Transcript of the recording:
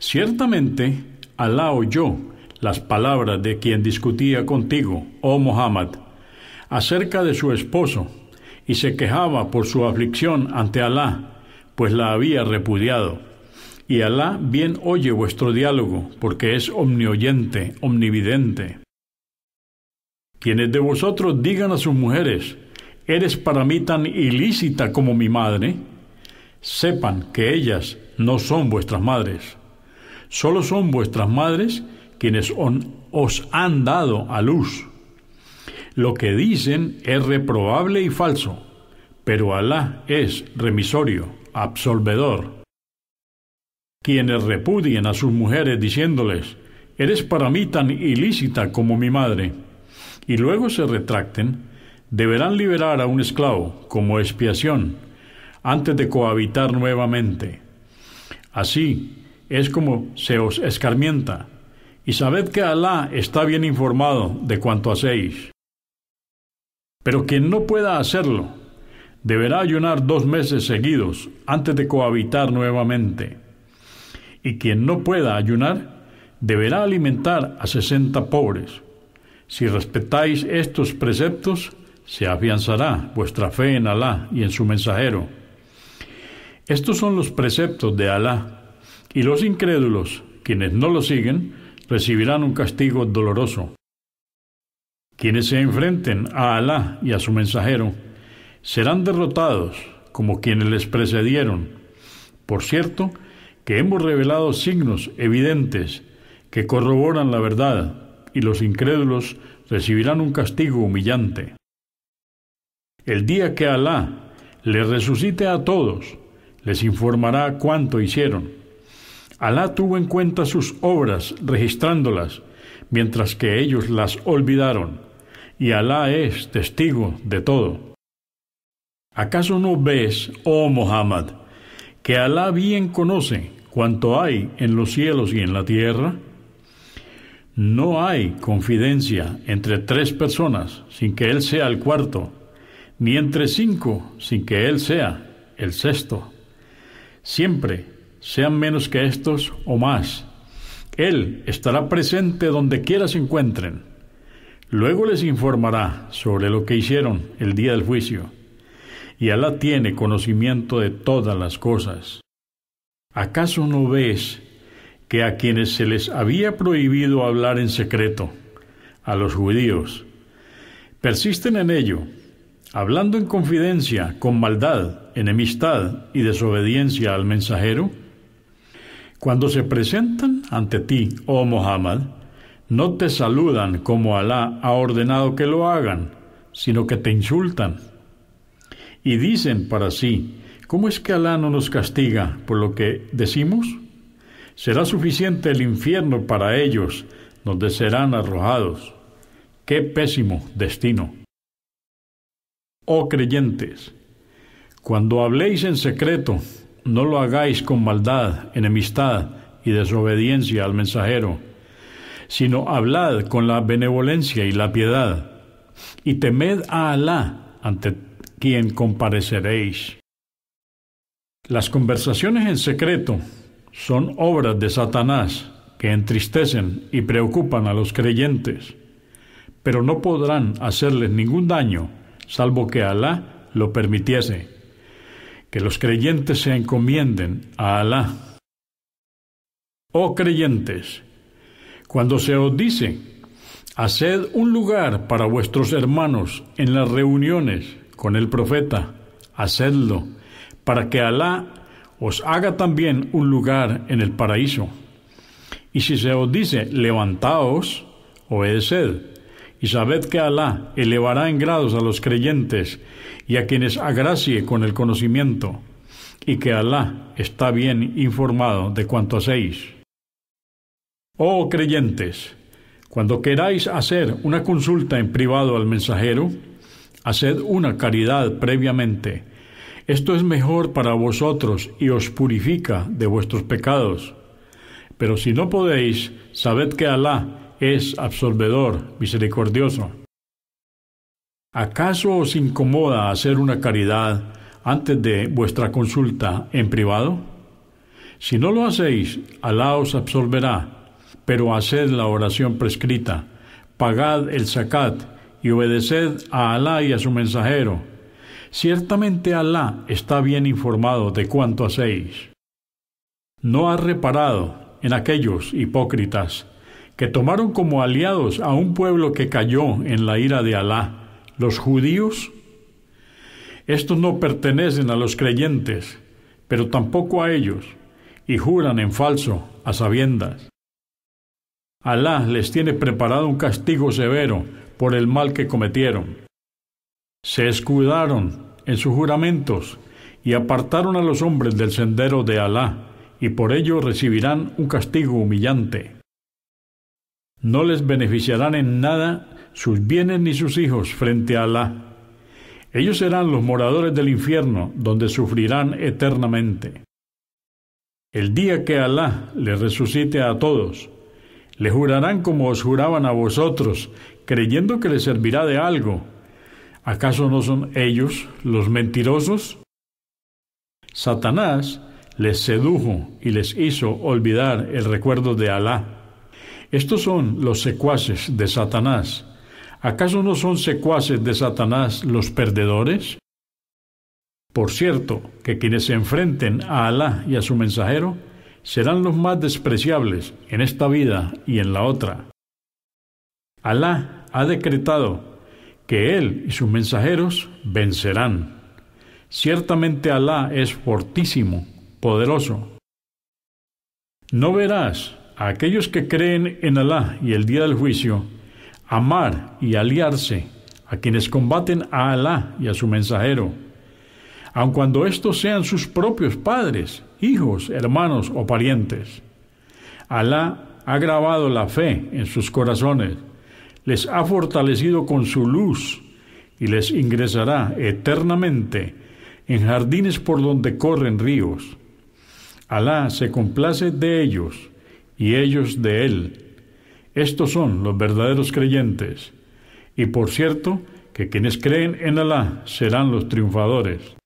Ciertamente, Alá oyó las palabras de quien discutía contigo, oh Muhammad, acerca de su esposo, y se quejaba por su aflicción ante Alá, pues la había repudiado. Y Alá bien oye vuestro diálogo, porque es omnioyente, omnividente. Quienes de vosotros digan a sus mujeres, eres para mí tan ilícita como mi madre, sepan que ellas no son vuestras madres, solo son vuestras madres quienes os han dado a luz. Lo que dicen es reprobable y falso, pero Alá es remisorio, absolvedor. Quienes repudien a sus mujeres diciéndoles, eres para mí tan ilícita como mi madre, y luego se retracten, deberán liberar a un esclavo como expiación antes de cohabitar nuevamente. Así es como se os escarmienta, y sabed que Alá está bien informado de cuanto hacéis. Pero quien no pueda hacerlo, deberá ayunar dos meses seguidos antes de cohabitar nuevamente. Y quien no pueda ayunar, deberá alimentar a sesenta pobres. Si respetáis estos preceptos, se afianzará vuestra fe en Alá y en su mensajero. Estos son los preceptos de Alá, y los incrédulos, quienes no lo siguen, recibirán un castigo doloroso. Quienes se enfrenten a Alá y a su mensajero serán derrotados como quienes les precedieron. Por cierto, que hemos revelado signos evidentes que corroboran la verdad y los incrédulos recibirán un castigo humillante. El día que Alá les resucite a todos, les informará cuánto hicieron. Alá tuvo en cuenta sus obras registrándolas, mientras que ellos las olvidaron, y Alá es testigo de todo. ¿Acaso no ves, oh Muhammad, que Alá bien conoce cuanto hay en los cielos y en la tierra? No hay confidencia entre tres personas sin que Él sea el cuarto ni entre cinco, sin que Él sea el sexto. Siempre sean menos que estos o más. Él estará presente donde quiera se encuentren. Luego les informará sobre lo que hicieron el día del juicio. Y Alá tiene conocimiento de todas las cosas. ¿Acaso no ves que a quienes se les había prohibido hablar en secreto, a los judíos, persisten en ello hablando en confidencia, con maldad, enemistad y desobediencia al mensajero? Cuando se presentan ante ti, oh Muhammad, no te saludan como Alá ha ordenado que lo hagan, sino que te insultan. Y dicen para sí, ¿cómo es que Alá no nos castiga por lo que decimos? Será suficiente el infierno para ellos, donde serán arrojados. ¡Qué pésimo destino! oh creyentes, cuando habléis en secreto, no lo hagáis con maldad, enemistad y desobediencia al mensajero, sino hablad con la benevolencia y la piedad, y temed a Alá ante quien compareceréis. Las conversaciones en secreto son obras de Satanás que entristecen y preocupan a los creyentes, pero no podrán hacerles ningún daño salvo que Alá lo permitiese. Que los creyentes se encomienden a Alá. Oh creyentes, cuando se os dice, haced un lugar para vuestros hermanos en las reuniones con el profeta, hacedlo, para que Alá os haga también un lugar en el paraíso. Y si se os dice, levantaos, obedeced y sabed que Alá elevará en grados a los creyentes y a quienes agracie con el conocimiento, y que Alá está bien informado de cuanto hacéis. Oh creyentes, cuando queráis hacer una consulta en privado al mensajero, haced una caridad previamente. Esto es mejor para vosotros y os purifica de vuestros pecados. Pero si no podéis, sabed que Alá es absolvedor, misericordioso. ¿Acaso os incomoda hacer una caridad antes de vuestra consulta en privado? Si no lo hacéis, Alá os absolverá, pero haced la oración prescrita, pagad el zakat y obedeced a Alá y a su mensajero. Ciertamente Alá está bien informado de cuanto hacéis. No ha reparado en aquellos hipócritas que tomaron como aliados a un pueblo que cayó en la ira de Alá, los judíos? Estos no pertenecen a los creyentes, pero tampoco a ellos, y juran en falso, a sabiendas. Alá les tiene preparado un castigo severo por el mal que cometieron. Se escudaron en sus juramentos y apartaron a los hombres del sendero de Alá, y por ello recibirán un castigo humillante. No les beneficiarán en nada sus bienes ni sus hijos frente a Alá. Ellos serán los moradores del infierno, donde sufrirán eternamente. El día que Alá les resucite a todos, le jurarán como os juraban a vosotros, creyendo que les servirá de algo. ¿Acaso no son ellos los mentirosos? Satanás les sedujo y les hizo olvidar el recuerdo de Alá. Estos son los secuaces de Satanás. ¿Acaso no son secuaces de Satanás los perdedores? Por cierto, que quienes se enfrenten a Alá y a su mensajero serán los más despreciables en esta vida y en la otra. Alá ha decretado que él y sus mensajeros vencerán. Ciertamente Alá es fortísimo, poderoso. No verás a aquellos que creen en Alá y el día del juicio, amar y aliarse a quienes combaten a Alá y a su mensajero, aun cuando estos sean sus propios padres, hijos, hermanos o parientes. Alá ha grabado la fe en sus corazones, les ha fortalecido con su luz y les ingresará eternamente en jardines por donde corren ríos. Alá se complace de ellos y ellos de Él. Estos son los verdaderos creyentes. Y por cierto, que quienes creen en Alá serán los triunfadores.